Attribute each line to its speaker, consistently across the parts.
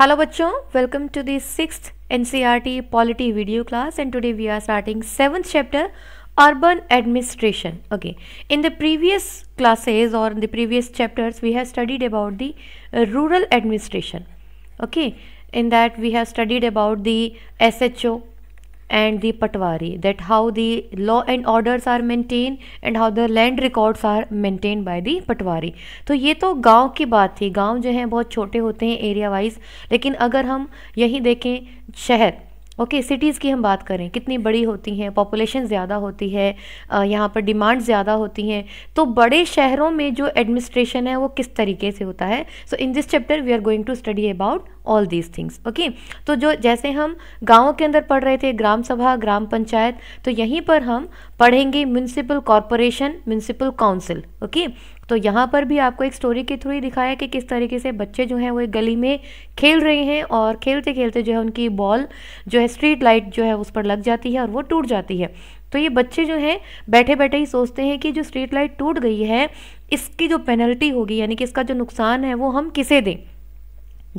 Speaker 1: Hello bachon, welcome to the 6th NCERT Polity video class and today we are starting 7th chapter Urban Administration. Okay, in the previous classes or in the previous chapters we have studied about the uh, rural administration. Okay, in that we have studied about the SHO and the patwari that how the law and orders are maintained and how the land records are maintained by the patwari तो ये तो गांव की बात थी गांव जो हैं बहुत छोटे होते हैं एरिया वाइज लेकिन अगर हम यही देखें शहर ओके okay, सिटीज़ की हम बात करें कितनी बड़ी होती हैं पॉपुलेशन ज़्यादा होती है यहाँ पर डिमांड ज़्यादा होती हैं तो बड़े शहरों में जो एडमिनिस्ट्रेशन है वो किस तरीके से होता है so in this chapter we are going to study about all these things okay तो जो जैसे हम गाँव के अंदर पढ़ रहे थे ग्राम सभा ग्राम पंचायत तो यहीं पर हम पढ़ेंगे municipal corporation municipal council okay तो यहाँ पर भी आपको एक स्टोरी के थ्रू ही दिखाया कि किस तरीके से बच्चे जो हैं वो एक गली में खेल रहे हैं और खेलते खेलते जो है उनकी बॉल जो है स्ट्रीट लाइट जो है उस पर लग जाती है और वो टूट जाती है तो ये बच्चे जो हैं बैठे बैठे ही सोचते हैं कि जो स्ट्रीट लाइट टूट गई है इसकी जो पेनल्टी होगी यानी कि इसका जो नुकसान है वो हम किसे दें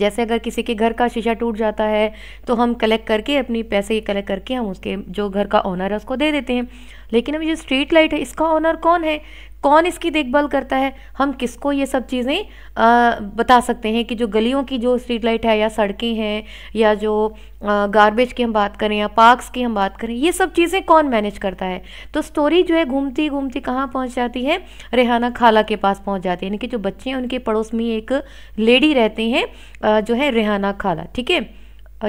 Speaker 1: जैसे अगर किसी के घर का शीशा टूट जाता है तो हम कलेक्ट करके अपनी पैसे कलेक्ट करके हम उसके जो घर का ऑनर है उसको दे देते हैं लेकिन अभी जो स्ट्रीट लाइट है इसका ऑनर कौन है कौन इसकी देखभाल करता है हम किसको ये सब चीज़ें बता सकते हैं कि जो गलियों की जो स्ट्रीट लाइट है या सड़कें हैं या जो गार्बेज की हम बात करें या पार्क्स की हम बात करें ये सब चीज़ें कौन मैनेज करता है तो स्टोरी जो है घूमती घूमती कहाँ पहुँच जाती है रेहाना खाला के पास पहुँच जाती है यानी कि जो बच्चे हैं उनके पड़ोस में एक लेडी रहती हैं जो है रेहाना खाला ठीक है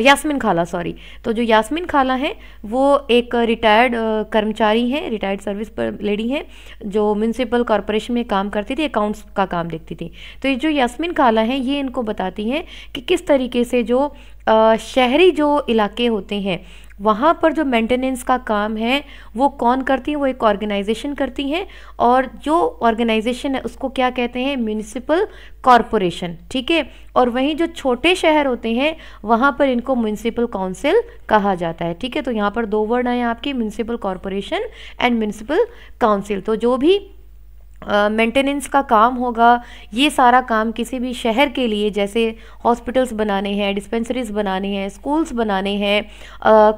Speaker 1: यास्मिन खाला सॉरी तो जो यास्मिन खाला हैं वो एक रिटायर्ड कर्मचारी हैं रिटायर्ड सर्विस पर लेडी हैं जो म्यूनसिपल कॉरपोरेशन में काम करती थी अकाउंट्स का काम देखती थी तो ये जो यास्मिन खाला हैं ये इनको बताती हैं कि किस तरीके से जो शहरी जो इलाके होते हैं वहाँ पर जो मेंटेनेंस का काम है वो कौन करती है वो एक ऑर्गेनाइजेशन करती है और जो ऑर्गेनाइजेशन है उसको क्या कहते हैं म्यूनिसिपल कॉरपोरेशन ठीक है और वहीं जो छोटे शहर होते हैं वहाँ पर इनको म्यूनिसिपल काउंसिल कहा जाता है ठीक है तो यहाँ पर दो वर्ड आए आपके municipal corporation and municipal council तो जो भी मेंटेनेंस का काम होगा ये सारा काम किसी भी शहर के लिए जैसे हॉस्पिटल्स बनाने हैं डिस्पेंसरीज बनाने हैं स्कूल्स बनाने हैं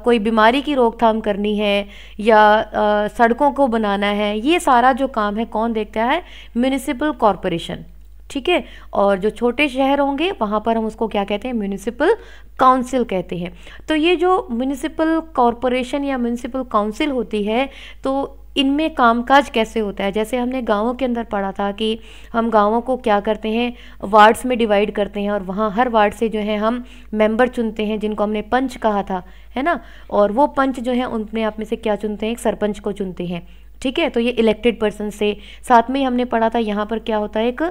Speaker 1: कोई बीमारी की रोकथाम करनी है या आ, सड़कों को बनाना है ये सारा जो काम है कौन देखता है म्यूनिसिपल कॉरपोरेशन ठीक है और जो छोटे शहर होंगे वहाँ पर हम उसको क्या कहते हैं म्यूनिसिपल काउंसिल कहते हैं तो ये जो म्यूनिसिपल कॉरपोरेशन या म्यूनिसिपल काउंसिल होती है तो इनमें कामकाज कैसे होता है जैसे हमने गांवों के अंदर पढ़ा था कि हम गांवों को क्या करते हैं वार्ड्स में डिवाइड करते हैं और वहाँ हर वार्ड से जो है हम मेंबर चुनते हैं जिनको हमने पंच कहा था है ना और वो पंच जो है उनमें आप में से क्या चुनते हैं एक सरपंच को चुनते हैं ठीक है तो ये इलेक्टेड पर्सन से साथ में ही हमने पढ़ा था यहाँ पर क्या होता है एक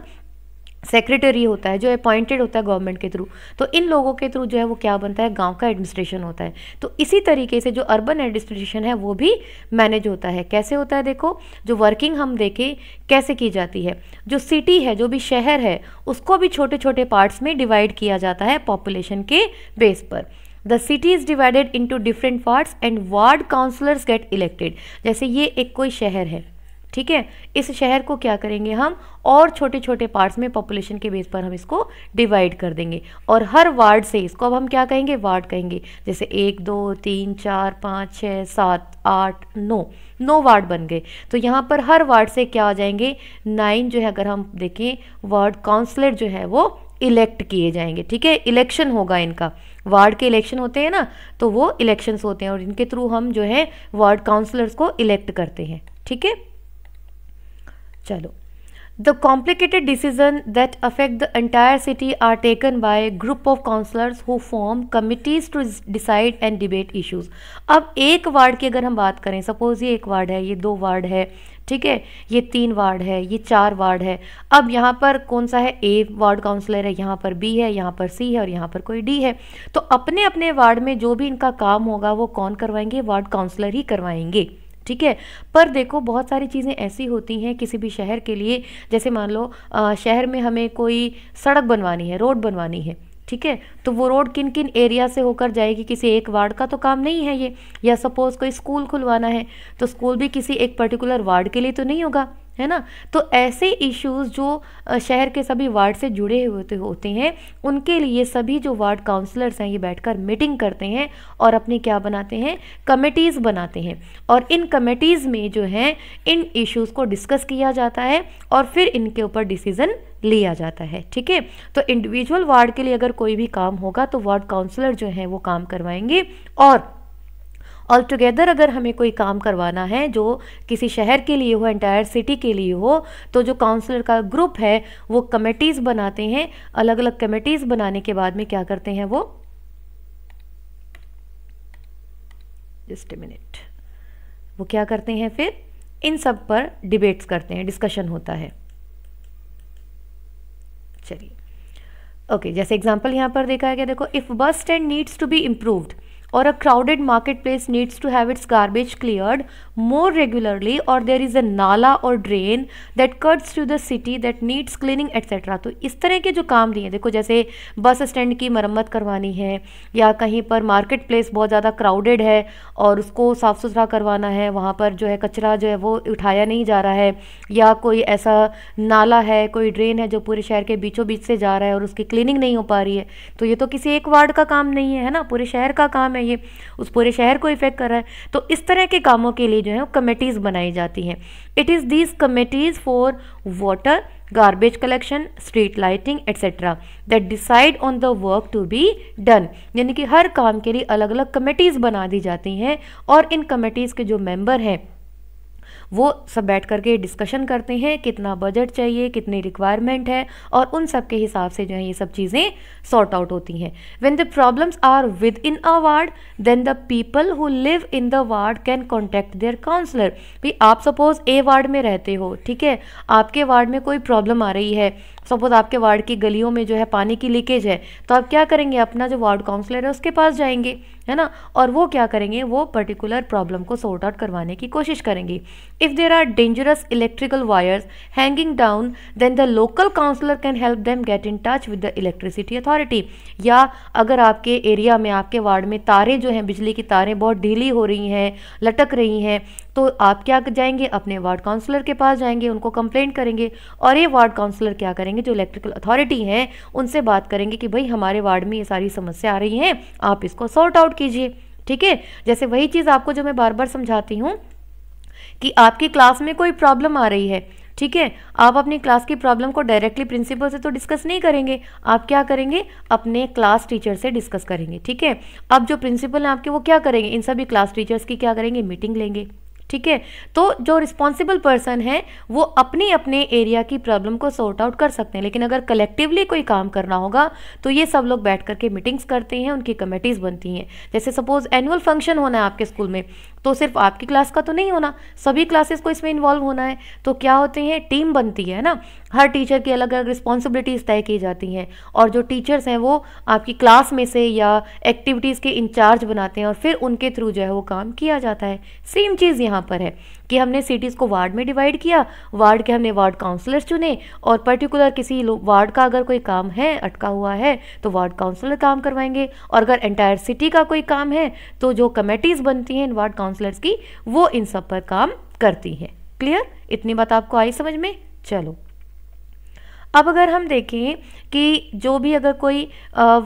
Speaker 1: सेक्रेटरी होता है जो अपॉइंटेड होता है गवर्नमेंट के थ्रू तो इन लोगों के थ्रू जो है वो क्या बनता है गांव का एडमिनिस्ट्रेशन होता है तो इसी तरीके से जो अर्बन एडमिनिस्ट्रेशन है वो भी मैनेज होता है कैसे होता है देखो जो वर्किंग हम देखें कैसे की जाती है जो सिटी है जो भी शहर है उसको भी छोटे छोटे पार्ट्स में डिवाइड किया जाता है पॉपुलेशन के बेस पर the city is divided into different parts and ward councillors get elected जैसे ये एक कोई शहर है ठीक है इस शहर को क्या करेंगे हम और छोटे छोटे पार्ट्स में पॉपुलेशन के बेस पर हम इसको डिवाइड कर देंगे और हर वार्ड से इसको अब हम क्या कहेंगे वार्ड कहेंगे जैसे एक दो तीन चार पाँच छः सात आठ नौ नौ वार्ड बन गए तो यहाँ पर हर वार्ड से क्या आ जाएंगे नाइन जो है अगर हम देखें वार्ड काउंसलर जो है वो इलेक्ट किए जाएंगे ठीक है इलेक्शन होगा इनका वार्ड के इलेक्शन होते हैं ना तो वो इलेक्शंस होते हैं और इनके थ्रू हम जो है वार्ड काउंसलर्स को इलेक्ट करते हैं ठीक है चलो the complicated decision that affect the entire city are taken by group of councillors who form committees to decide and debate issues अब एक वार्ड की अगर हम बात करें सपोज ये एक वार्ड है ये दो वार्ड है ठीक है ये तीन वार्ड है ये चार वार्ड है अब यहाँ पर कौन सा है ए वार्ड काउंसलर है यहाँ पर बी है यहाँ पर सी है और यहाँ पर कोई डी है तो अपने अपने वार्ड में जो भी इनका काम होगा वो कौन करवाएंगे वार्ड काउंसलर ही करवाएंगे ठीक है पर देखो बहुत सारी चीज़ें ऐसी होती हैं किसी भी शहर के लिए जैसे मान लो आ, शहर में हमें कोई सड़क बनवानी है रोड बनवानी है ठीक है तो वो रोड किन किन एरिया से होकर जाएगी किसी एक वार्ड का तो काम नहीं है ये या सपोज़ कोई स्कूल खुलवाना है तो स्कूल भी किसी एक पर्टिकुलर वार्ड के लिए तो नहीं होगा है ना तो ऐसे इश्यूज जो शहर के सभी वार्ड से जुड़े हुए होते हैं उनके लिए सभी जो वार्ड काउंसलर्स हैं ये बैठकर मीटिंग करते हैं और अपनी क्या बनाते हैं कमेटीज़ बनाते हैं और इन कमेटीज़ में जो हैं इन इश्यूज़ को डिस्कस किया जाता है और फिर इनके ऊपर डिसीज़न लिया जाता है ठीक है तो इंडिविजुअल वार्ड के लिए अगर कोई भी काम होगा तो वार्ड काउंसलर जो हैं वो काम करवाएंगे और ऑल टुगेदर अगर हमें कोई काम करवाना है जो किसी शहर के लिए हो एंटायर सिटी के लिए हो तो जो काउंसलर का ग्रुप है वो कमेटीज़ बनाते हैं अलग अलग कमेटीज़ बनाने के बाद में क्या करते हैं वो जस्ट ए मिनट वो क्या करते हैं फिर इन सब पर डिबेट्स करते हैं डिस्कशन होता है चलिए ओके okay, जैसे एग्जांपल यहां पर देखा है कि देखो if bus stand needs to be improved or a crowded marketplace needs to have its garbage cleared more regularly or there is a nala or drain that cuts through the city that needs cleaning etc तो इस तरह के जो काम दिए देखो जैसे bus stand की मरम्मत करवानी है या कहीं पर मार्केट प्लेस बहुत ज़्यादा क्राउडेड है और उसको साफ़ सुथरा करवाना है वहाँ पर जो है कचरा जो है वो उठाया नहीं जा रहा है या कोई ऐसा नाला है कोई ड्रेन है जो पूरे शहर के बीचों बीच से जा रहा है और उसकी क्लीनिंग नहीं हो पा रही है तो ये तो किसी एक वार्ड का काम नहीं है है ना पूरे शहर का काम है है ये उस पूरे शहर को इफेक्ट कर रहा है तो इस तरह के कामों के लिए जो है कमेटीज़ बनाई जाती हैं it is these committees for water garbage collection street lighting etcetera that decide on the work to be done यानी कि हर काम के लिए अलग अलग कमेटीज़ बना दी जाती हैं और इन कमेटीज़ के जो मेम्बर हैं वो सब बैठ करके डिस्कशन करते हैं कितना बजट चाहिए कितनी रिक्वायरमेंट है और उन सब के हिसाब से जो है ये सब चीज़ें सॉर्ट आउट होती हैं when the problems are within a ward then the people who live in the ward can contact their councillor भी आप सपोज ए वार्ड में रहते हो ठीक है आपके वार्ड में कोई प्रॉब्लम आ रही है सपोज आपके वार्ड की गलियों में जो है पानी की लीकेज है तो आप क्या करेंगे अपना जो वार्ड काउंसलर है उसके पास जाएंगे है ना और वो क्या करेंगे वो पर्टिकुलर प्रॉब्लम को सॉर्ट आउट करवाने की कोशिश करेंगी if there are dangerous electrical wires hanging down then the local councillor can help them get in touch with the electricity authority या अगर आपके एरिया में आपके वार्ड में तारें जो हैं बिजली की तारें बहुत ढीली हो रही हैं लटक रही हैं तो आप क्या जाएंगे अपने वार्ड काउंसलर के पास जाएंगे उनको कंप्लेंट करेंगे और ये वार्ड काउंसलर क्या करेंगे जो इलेक्ट्रिकल अथॉरिटी हैं उनसे बात करेंगे कि भाई हमारे वार्ड में ये सारी समस्या आ रही है आप इसको सॉर्ट आउट कीजिए ठीक है जैसे वही चीज़ आपको जो मैं बार बार समझाती हूँ कि आपकी क्लास में कोई प्रॉब्लम आ रही है ठीक है आप अपनी क्लास की प्रॉब्लम को डायरेक्टली प्रिंसिपल से तो डिस्कस नहीं करेंगे आप क्या करेंगे अपने क्लास टीचर से डिस्कस करेंगे ठीक है अब जो प्रिंसिपल हैं आपके वो क्या करेंगे इन सभी क्लास टीचर्स की क्या करेंगे मीटिंग लेंगे ठीक है तो जो रिस्पॉन्सिबल पर्सन है वो अपनी अपने एरिया की प्रॉब्लम को सॉर्ट आउट कर सकते हैं लेकिन अगर कलेक्टिवली कोई काम करना होगा तो ये सब लोग बैठ करके मीटिंग्स करते हैं उनकी कमेटीज़ बनती हैं जैसे सपोज एनुअल फंक्शन होना है आपके स्कूल में तो सिर्फ आपकी क्लास का तो नहीं होना सभी क्लासेस को इसमें इन्वॉल्व होना है तो क्या होते हैं टीम बनती है ना हर टीचर की अलग अलग रिस्पॉन्सिबिलिटीज़ तय की जाती हैं और जो टीचर्स हैं वो आपकी क्लास में से या एक्टिविटीज़ के इंचार्ज बनाते हैं और फिर उनके थ्रू जो है वो काम किया जाता है सेम चीज़ यहाँ यहाँ पर है कि हमने सिटीज़ को वार्ड में डिवाइड किया वार्ड के हमने वार्ड काउंसलर्स चुने और पर्टिकुलर किसी वार्ड का अगर कोई काम है अटका हुआ है तो वार्ड काउंसलर काम करवाएंगे और अगर एंटायर सिटी का कोई काम है तो जो कमेटीज़ बनती हैं इन वार्ड काउंसलर्स की वो इन सब पर काम करती हैं क्लियर इतनी बात आपको आई समझ में चलो अब अगर हम देखें कि जो भी अगर कोई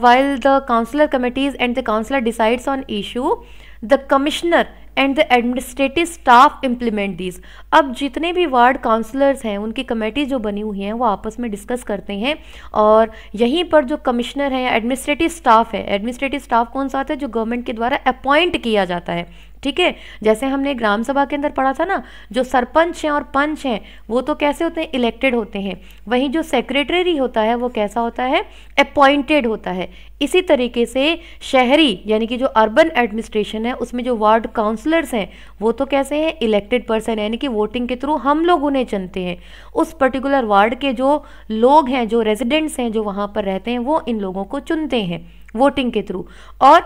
Speaker 1: while the councillor committees and the councillor decides on issue the commissioner and the administrative staff implement these अब जितने भी वार्ड काउंसलर्स हैं उनकी कमेटी जो बनी हुई हैं वो आपस में डिस्कस करते हैं और यहीं पर जो कमिश्नर हैं एडमिनिस्ट्रेटिव स्टाफ है एडमिनिस्ट्रेटिव स्टाफ कौन सा आता है जो गवर्नमेंट के द्वारा अपॉइंट किया जाता है ठीक है जैसे हमने ग्राम सभा के अंदर पढ़ा था ना जो सरपंच हैं और पंच हैं वो तो कैसे होते हैं इलेक्टेड होते हैं वहीं जो सेक्रेटरी होता है वो कैसा होता है अपॉइंटेड होता है इसी तरीके से शहरी यानी कि जो अर्बन एडमिनिस्ट्रेशन है उसमें जो वार्ड काउंसलर्स हैं वो तो कैसे हैं इलेक्टेड पर्सन यानी कि वोटिंग के थ्रू हम लोग उन्हें चुनते हैं उस पर्टिकुलर वार्ड के जो लोग हैं जो रेजिडेंट्स हैं जो वहाँ पर रहते हैं वो इन लोगों को चुनते हैं वोटिंग के थ्रू और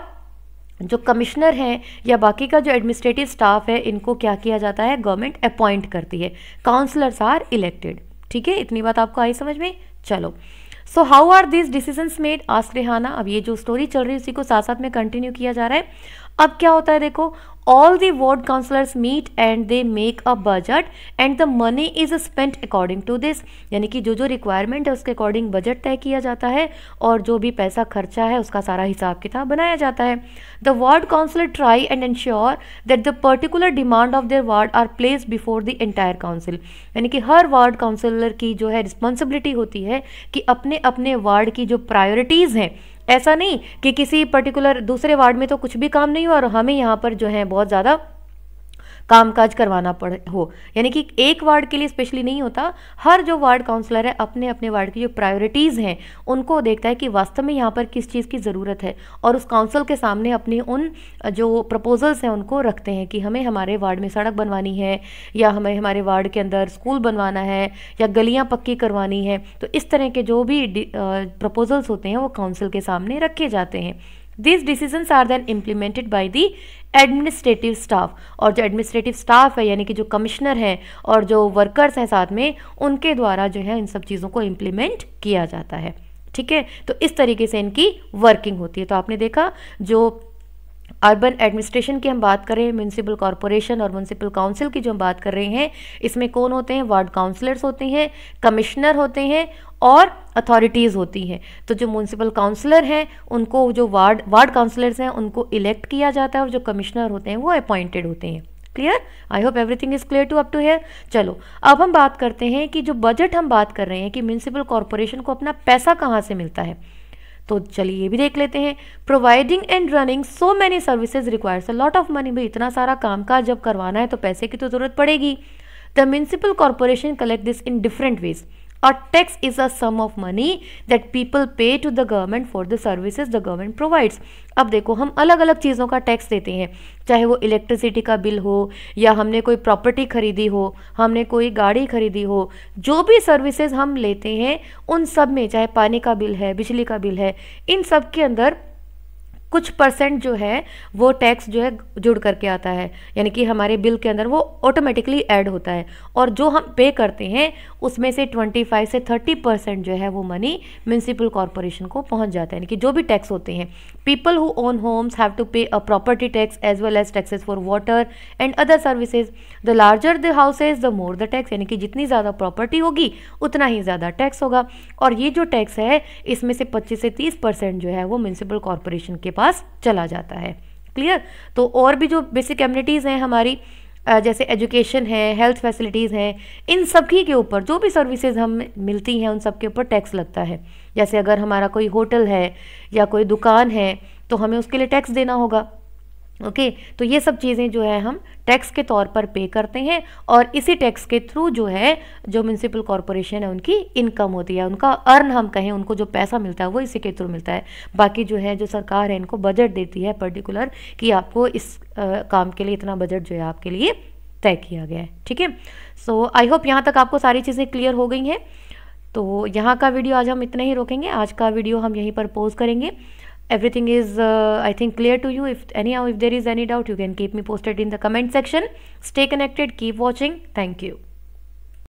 Speaker 1: जो कमिश्नर हैं या बाकी का जो एडमिनिस्ट्रेटिव स्टाफ है इनको क्या किया जाता है गवर्नमेंट अपॉइंट करती है काउंसलर्स आर इलेक्टेड ठीक है इतनी बात आपको आई समझ में चलो so how are this decision made ask Rehana अब ये जो स्टोरी चल रही है उसी को साथ साथ में कंटिन्यू किया जा रहा है अब क्या होता है देखो all the ward councillors meet and they make a budget and the money is spent according to this यानी कि जो जो रिक्वायरमेंट है उसके अकॉर्डिंग बजट तय किया जाता है और जो भी पैसा खर्चा है उसका सारा हिसाब किताब बनाया जाता है the ward councillor try and ensure that the particular demand of their ward are place before the entire council यानी कि हर वार्ड काउंसिलर की जो है रिस्पॉन्सिबिलिटी होती है कि अपने अपने वार्ड की जो प्रायोरिटीज़ हैं ऐसा नहीं कि किसी पर्टिकुलर दूसरे वार्ड में तो कुछ भी काम नहीं हुआ और हमें यहाँ पर जो है बहुत ज़्यादा कामकाज करवाना पड़े हो यानी कि एक वार्ड के लिए स्पेशली नहीं होता हर जो वार्ड काउंसलर है अपने अपने वार्ड की जो प्रायोरिटीज़ हैं उनको देखता है कि वास्तव में यहाँ पर किस चीज़ की ज़रूरत है और उस काउंसिल के सामने अपनी उन जो प्रपोजल्स हैं उनको रखते हैं कि हमें हमारे वार्ड में सड़क बनवानी है या हमें हमारे वार्ड के अंदर स्कूल बनवाना है या गलियाँ पक्की करवानी है तो इस तरह के जो भी प्रपोजल्स होते हैं वो काउंसिल के सामने रखे जाते हैं this decision are then implemented by the administrative staff और जो एडमिनिस्ट्रेटिव स्टाफ है यानी कि जो कमिश्नर हैं और जो वर्कर्स हैं साथ में उनके द्वारा जो है इन सब चीज़ों को इम्प्लीमेंट किया जाता है ठीक है तो इस तरीके से इनकी वर्किंग होती है तो आपने देखा जो अर्बन एडमिनिस्ट्रेशन की हम बात करें म्यूनसिपल कॉरपोरेशन और म्यूनसिपल काउंसिल की जो हम बात कर रहे हैं इसमें कौन होते हैं वार्ड काउंसलर्स होते हैं कमिश्नर होते हैं और अथॉरिटीज़ होती हैं तो जो म्यूनसिपल काउंसलर हैं उनको जो वार्ड वार्ड काउंसलर्स हैं उनको इलेक्ट किया जाता है और जो कमिश्नर होते हैं वो अपॉइंटेड होते हैं clear I hope everything is clear to up to here चलो अब हम बात करते हैं कि जो बजट हम बात कर रहे हैं कि म्यूनसिपल कॉरपोरेशन को अपना पैसा कहाँ से मिलता है तो चलिए ये भी देख लेते हैं providing and running so many services requires a lot of money भाई इतना सारा काम का जब करवाना है तो पैसे की तो ज़रूरत पड़ेगी the municipal corporation collect this in different ways A tax is a sum of money that people pay to the government for the services the government provides. अब देखो हम अलग अलग चीज़ों का टैक्स देते हैं चाहे वो इलेक्ट्रिसिटी का बिल हो या हमने कोई प्रॉपर्टी खरीदी हो हमने कोई गाड़ी खरीदी हो जो भी सर्विसेज हम लेते हैं उन सब में चाहे पानी का बिल है बिजली का बिल है इन सब के अंदर कुछ परसेंट जो है वो टैक्स जो है जुड़ करके आता है यानी कि हमारे बिल के अंदर वो ऑटोमेटिकली ऐड होता है और जो हम पे करते हैं उसमें से 25 से 30 परसेंट जो है वो मनी म्यूनसिपल कॉरपोरेशन को पहुंच जाता है यानी कि जो भी टैक्स होते हैं people who own homes have to pay a property tax as well as taxes for water and other services the larger the houses the more the tax यानी कि जितनी ज़्यादा प्रॉपर्टी होगी उतना ही ज़्यादा टैक्स होगा और ये जो टैक्स है इसमें से पच्चीस से तीस परसेंट जो है वो म्यूनसिपल कॉरपोरेशन के पास पास चला जाता है क्लियर तो और भी जो बेसिक एम्यूनिटीज़ हैं हमारी जैसे एजुकेशन है हेल्थ फैसिलिटीज़ हैं इन सभी के ऊपर जो भी सर्विसेज हम मिलती हैं उन सब के ऊपर टैक्स लगता है जैसे अगर हमारा कोई होटल है या कोई दुकान है तो हमें उसके लिए टैक्स देना होगा ओके okay, तो ये सब चीज़ें जो है हम टैक्स के तौर पर पे करते हैं और इसी टैक्स के थ्रू जो है जो म्यूनसिपल कॉरपोरेशन है उनकी इनकम होती है उनका अर्न हम कहें उनको जो पैसा मिलता है वो इसी के थ्रू मिलता है बाकी जो है जो सरकार है इनको बजट देती है पर्टिकुलर कि आपको इस आ, काम के लिए इतना बजट जो है आपके लिए तय किया गया है ठीक है सो आई होप यहाँ तक आपको सारी चीज़ें क्लियर हो गई हैं तो यहाँ का वीडियो आज हम इतने ही रोकेंगे आज का वीडियो हम यहीं पर पोज करेंगे everything is uh, i think clear to you if anyhow if there is any doubt you can keep me posted in the comment section stay connected keep watching thank you